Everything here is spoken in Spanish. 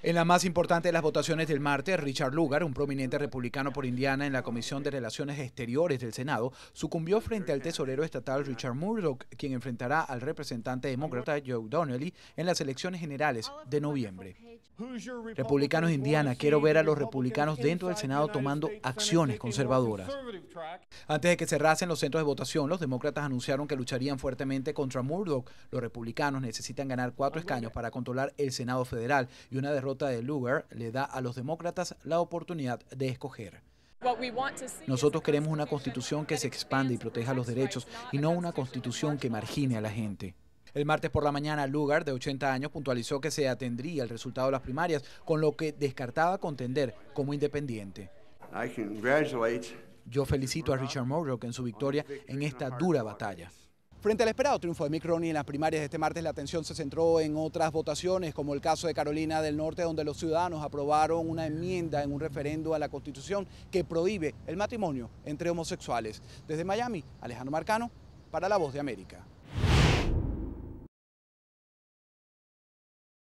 En la más importante de las votaciones del martes, Richard Lugar, un prominente republicano por Indiana en la Comisión de Relaciones Exteriores del Senado, sucumbió frente al tesorero estatal Richard Murdoch, quien enfrentará al representante demócrata Joe Donnelly en las elecciones generales de noviembre. Republicanos de Indiana, quiero ver a los republicanos dentro del Senado tomando acciones conservadoras. Antes de que cerrasen los centros de votación, los demócratas anunciaron que lucharían fuertemente contra Murdoch. Los republicanos necesitan ganar cuatro escaños para controlar el Senado federal y una derrota de Lugar le da a los demócratas la oportunidad de escoger. Nosotros queremos una constitución que se expande y proteja los derechos y no una constitución que margine a la gente. El martes por la mañana, Lugar, de 80 años, puntualizó que se atendría el resultado de las primarias, con lo que descartaba contender como independiente. Yo felicito a Richard Murdoch en su victoria en esta dura batalla. Frente al esperado triunfo de Mick en las primarias de este martes, la atención se centró en otras votaciones, como el caso de Carolina del Norte, donde los ciudadanos aprobaron una enmienda en un referendo a la Constitución que prohíbe el matrimonio entre homosexuales. Desde Miami, Alejandro Marcano, para La Voz de América.